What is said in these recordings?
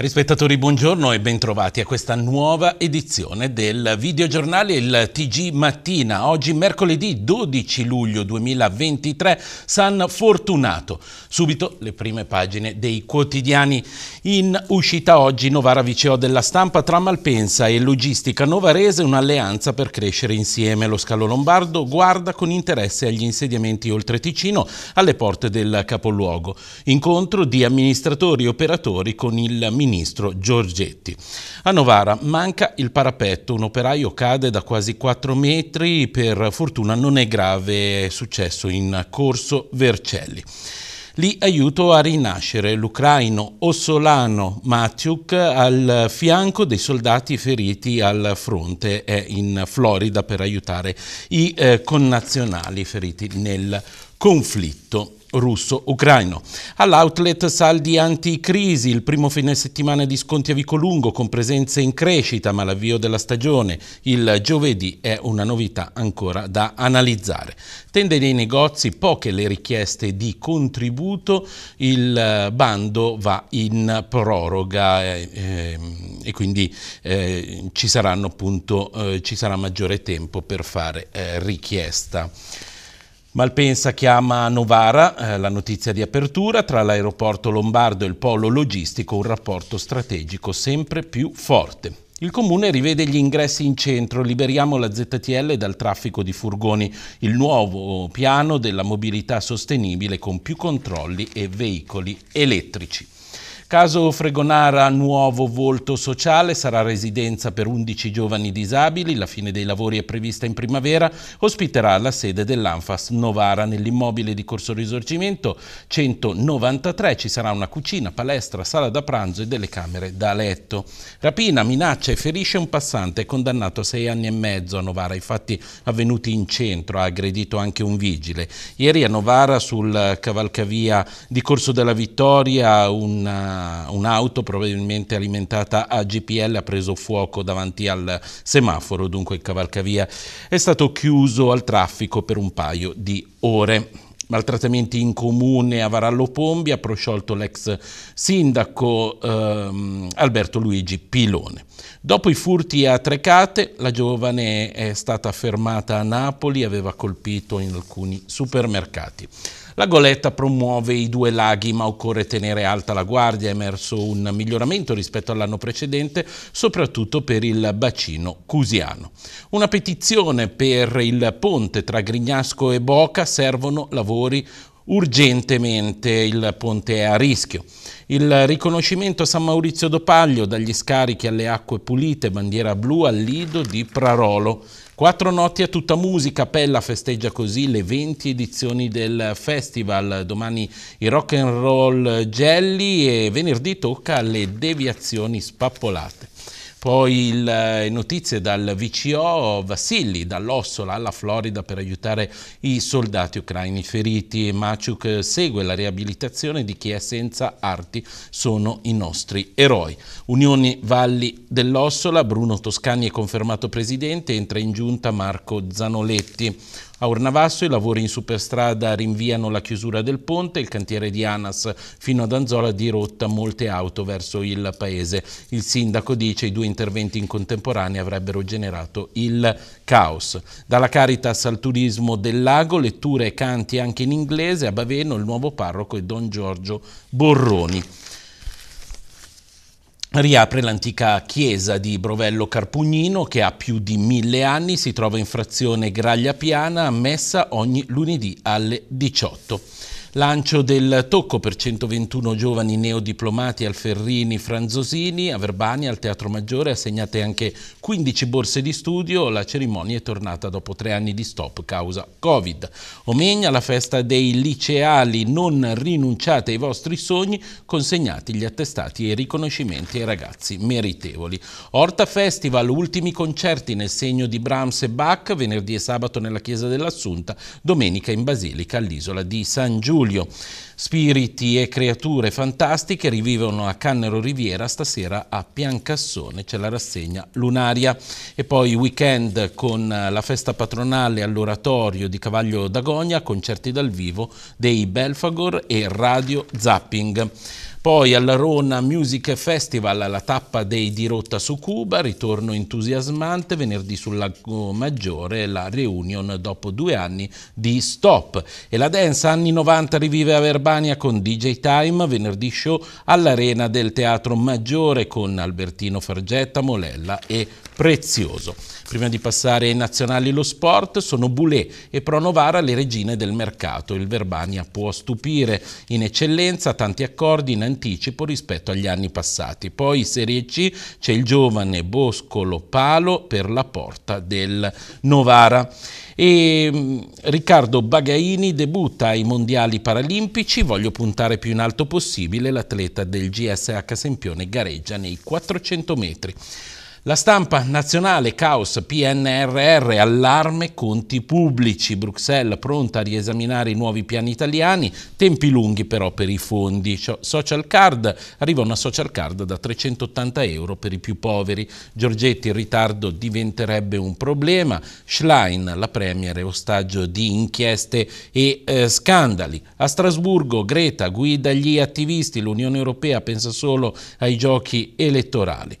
Cari spettatori, buongiorno e bentrovati a questa nuova edizione del videogiornale Il TG Mattina. Oggi mercoledì 12 luglio 2023, San Fortunato. Subito le prime pagine dei quotidiani in uscita oggi Novara Viceo della Stampa tra Malpensa e Logistica Novarese un'alleanza per crescere insieme. Lo scalo lombardo guarda con interesse agli insediamenti oltre Ticino alle porte del capoluogo. Incontro di amministratori e operatori con il ministro ministro Giorgetti. A Novara manca il parapetto, un operaio cade da quasi 4 metri, per fortuna non è grave, è successo in corso Vercelli. Li aiuto a rinascere l'ucraino Ossolano Matiuk al fianco dei soldati feriti al fronte, è in Florida per aiutare i eh, connazionali feriti nel fronte conflitto russo-ucraino. All'outlet saldi anticrisi, il primo fine settimana di sconti a vico lungo con presenze in crescita ma l'avvio della stagione il giovedì è una novità ancora da analizzare. Tende dei negozi, poche le richieste di contributo, il eh, bando va in proroga eh, ehm, e quindi eh, ci, appunto, eh, ci, sarà maggiore tempo per fare eh, richiesta. Malpensa chiama Novara, eh, la notizia di apertura, tra l'aeroporto lombardo e il polo logistico un rapporto strategico sempre più forte. Il comune rivede gli ingressi in centro, liberiamo la ZTL dal traffico di furgoni, il nuovo piano della mobilità sostenibile con più controlli e veicoli elettrici. Caso Fregonara, nuovo volto sociale, sarà residenza per 11 giovani disabili, la fine dei lavori è prevista in primavera, ospiterà la sede dell'Anfas Novara nell'immobile di Corso Risorgimento 193, ci sarà una cucina, palestra, sala da pranzo e delle camere da letto. Rapina, minaccia e ferisce un passante condannato a 6 anni e mezzo a Novara, i fatti avvenuti in centro, ha aggredito anche un vigile. Ieri a Novara sul cavalcavia di Corso della Vittoria un un'auto probabilmente alimentata a GPL ha preso fuoco davanti al semaforo, dunque il cavalcavia è stato chiuso al traffico per un paio di ore maltrattamenti in comune a Varallo Pombi ha prosciolto l'ex sindaco ehm, Alberto Luigi Pilone. Dopo i furti a Trecate, la giovane è stata fermata a Napoli, e aveva colpito in alcuni supermercati. La goletta promuove i due laghi, ma occorre tenere alta la guardia. È emerso un miglioramento rispetto all'anno precedente, soprattutto per il bacino cusiano. Una petizione per il ponte tra Grignasco e Boca servono lavori urgentemente il ponte è a rischio. Il riconoscimento San Maurizio d'Opaglio dagli scarichi alle acque pulite, bandiera blu al lido di Prarolo. Quattro notti a tutta musica, Pella festeggia così le 20 edizioni del festival. Domani i rock and roll gelli e venerdì tocca alle deviazioni spappolate. Poi il, eh, notizie dal VCO Vassilli, dall'Ossola alla Florida per aiutare i soldati ucraini feriti. Maciuk eh, segue la riabilitazione di chi è senza arti, sono i nostri eroi. Unioni Valli dell'Ossola, Bruno Toscani è confermato presidente, entra in giunta Marco Zanoletti. A Ornavasso i lavori in superstrada rinviano la chiusura del ponte, il cantiere di Anas fino ad Anzola dirotta molte auto verso il paese. Il sindaco dice i due interventi in contemporanea avrebbero generato il caos. Dalla Caritas al turismo del lago, letture e canti anche in inglese, a Baveno il nuovo parroco è Don Giorgio Borroni riapre l'antica chiesa di Brovello Carpugnino che ha più di mille anni, si trova in frazione Graglia Piana, messa ogni lunedì alle 18. Lancio del tocco per 121 giovani neodiplomati al Ferrini Franzosini, a Verbania, al Teatro Maggiore, assegnate anche 15 borse di studio. La cerimonia è tornata dopo tre anni di stop causa Covid. Omegna, la festa dei liceali, non rinunciate ai vostri sogni, consegnati gli attestati e i riconoscimenti ai ragazzi meritevoli. Orta Festival, ultimi concerti nel segno di Brahms e Bach, venerdì e sabato nella Chiesa dell'Assunta, domenica in Basilica all'isola di San Giulio luglio. Spiriti e creature fantastiche rivivono a Cannero Riviera, stasera a Piancassone c'è la rassegna lunaria. E poi weekend con la festa patronale all'oratorio di Cavaglio d'Agonia, concerti dal vivo dei Belfagor e Radio Zapping. Poi alla Rona Music Festival la tappa dei Dirotta su Cuba, ritorno entusiasmante, venerdì sul Lago Maggiore la reunion dopo due anni di stop. E la dance anni 90 rivive a Verbania con DJ Time, venerdì show all'arena del Teatro Maggiore con Albertino Fargetta, Molella e prezioso. Prima di passare ai nazionali lo sport, sono Boulet e Pronovara le regine del mercato. Il Verbania può stupire in eccellenza, tanti accordi in anticipo rispetto agli anni passati. Poi Serie C c'è il giovane Boscolo Palo per la porta del Novara. E mm, Riccardo Bagaini debutta ai Mondiali Paralimpici, voglio puntare più in alto possibile, l'atleta del GSH Sempione gareggia nei 400 metri. La stampa nazionale, caos, PNRR, allarme, conti pubblici, Bruxelles pronta a riesaminare i nuovi piani italiani, tempi lunghi però per i fondi, social card, arriva una social card da 380 euro per i più poveri, Giorgetti il ritardo diventerebbe un problema, Schlein, la Premier, è ostaggio di inchieste e eh, scandali, a Strasburgo Greta guida gli attivisti, l'Unione Europea pensa solo ai giochi elettorali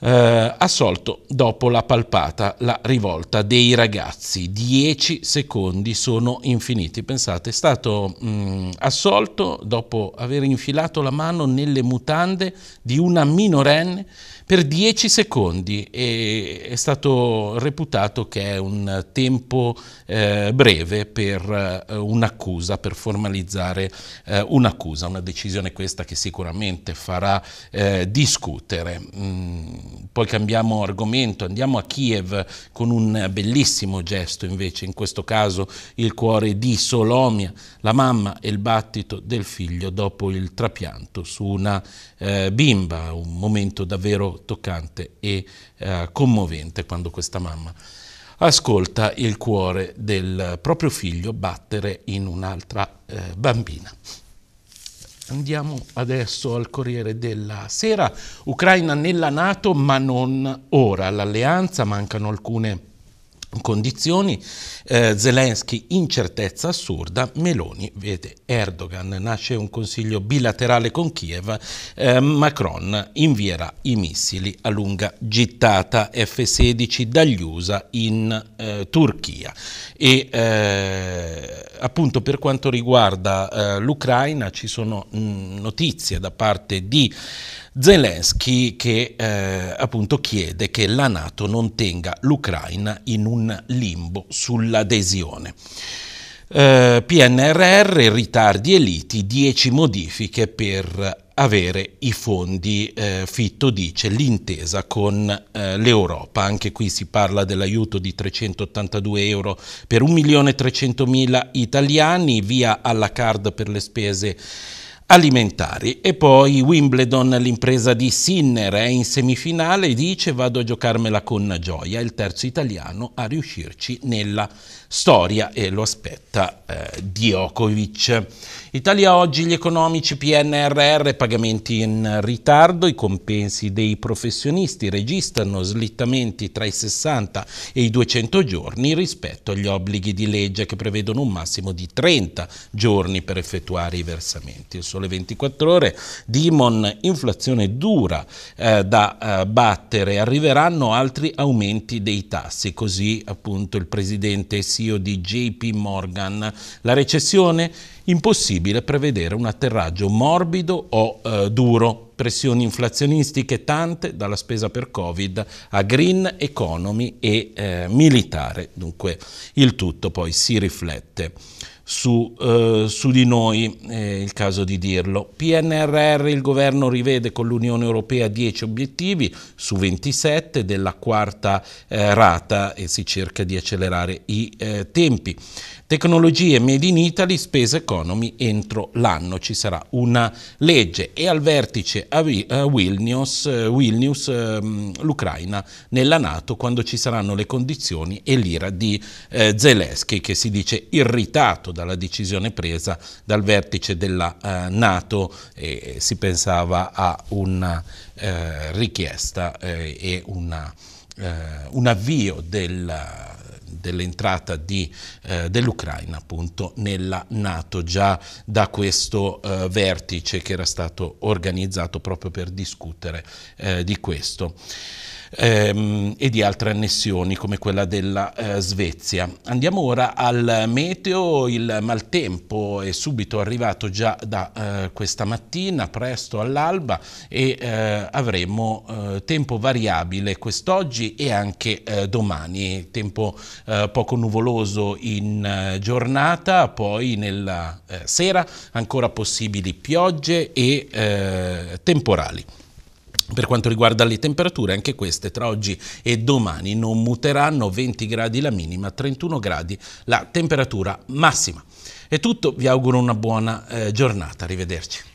eh, assolto dopo la palpata, la rivolta dei ragazzi. Dieci secondi sono infiniti. Pensate, è stato mh, mm, assolto dopo aver infilato la mano nelle mutande di una minorenne per 10 secondi e è stato reputato che è un tempo eh, breve per eh, un'accusa, per formalizzare eh, un'accusa, una decisione questa che sicuramente farà eh, discutere. Mm, poi cambiamo argomento, andiamo a Kiev con un bellissimo gesto invece, in questo caso il cuore di Solomia, la mamma e il battito del figlio dopo il trapianto su una eh, bimba, un momento davvero toccante e eh, commovente quando questa mamma ascolta il cuore del proprio figlio battere in un'altra eh, bambina. Andiamo adesso al Corriere della Sera. Ucraina nella Nato ma non ora. L'alleanza, mancano alcune condizioni, eh, Zelensky incertezza assurda, Meloni vede Erdogan, nasce un consiglio bilaterale con Kiev, eh, Macron invierà i missili a lunga gittata F-16 dagli USA in eh, Turchia. E eh, appunto per quanto riguarda eh, l'Ucraina ci sono mh, mm, notizie da parte di Zelensky che eh, appunto chiede che la Nato non tenga l'Ucraina in un limbo sull'adesione. Eh, PNRR, ritardi e liti, 10 modifiche per avere i fondi, eh, Fitto dice, l'intesa con eh, l'Europa. Anche qui si parla dell'aiuto di 382 euro per 1.300.000 italiani, via alla card per le spese alimentari. E poi Wimbledon, l'impresa di Sinner è in semifinale, dice vado a giocarmela con gioia, il terzo italiano a riuscirci nella storia e lo aspetta eh, Djokovic. Italia oggi, gli economici PNRR, pagamenti in ritardo, i compensi dei professionisti registrano slittamenti tra i 60 e i 200 giorni rispetto agli obblighi di legge che prevedono un massimo di 30 giorni per effettuare i versamenti. Il Sole 24 Ore, Dimon, inflazione dura eh, da eh, battere, arriveranno altri aumenti dei tassi, così appunto il presidente CEO di JP Morgan. La recessione? Impossibile prevedere un atterraggio morbido o eh, duro pressioni inflazionistiche tante dalla spesa per Covid a green economy e eh, militare. Dunque il tutto poi si riflette su, eh, su di noi, è il caso di dirlo. PNRR, il governo rivede con l'Unione Europea 10 obiettivi su 27 della quarta eh, rata e si cerca di accelerare i eh, tempi. Tecnologie Made in Italy, spese economy entro l'anno. Ci sarà una legge e al vertice a Vilnius, eh, Vilnius ehm, l'Ucraina nella Nato quando ci saranno le condizioni e l'ira di eh, Zelensky che si dice irritato dalla decisione presa dal vertice della eh, Nato e si pensava a una richiesta e una, un avvio della dell'entrata eh, dell'Ucraina appunto nella Nato già da questo eh, vertice che era stato organizzato proprio per discutere eh, di questo ehm, e di altre annessioni come quella della eh, Svezia. Andiamo ora al meteo, il maltempo è subito arrivato già da eh, questa mattina, presto all'alba e eh, avremo eh, tempo variabile quest'oggi e anche eh, domani, tempo eh, poco nuvoloso in giornata, poi nella sera ancora possibili piogge e temporali. Per quanto riguarda le temperature, anche queste tra oggi e domani non muteranno 20 gradi la minima, 31 gradi la temperatura massima. È tutto, vi auguro una buona eh, giornata, arrivederci.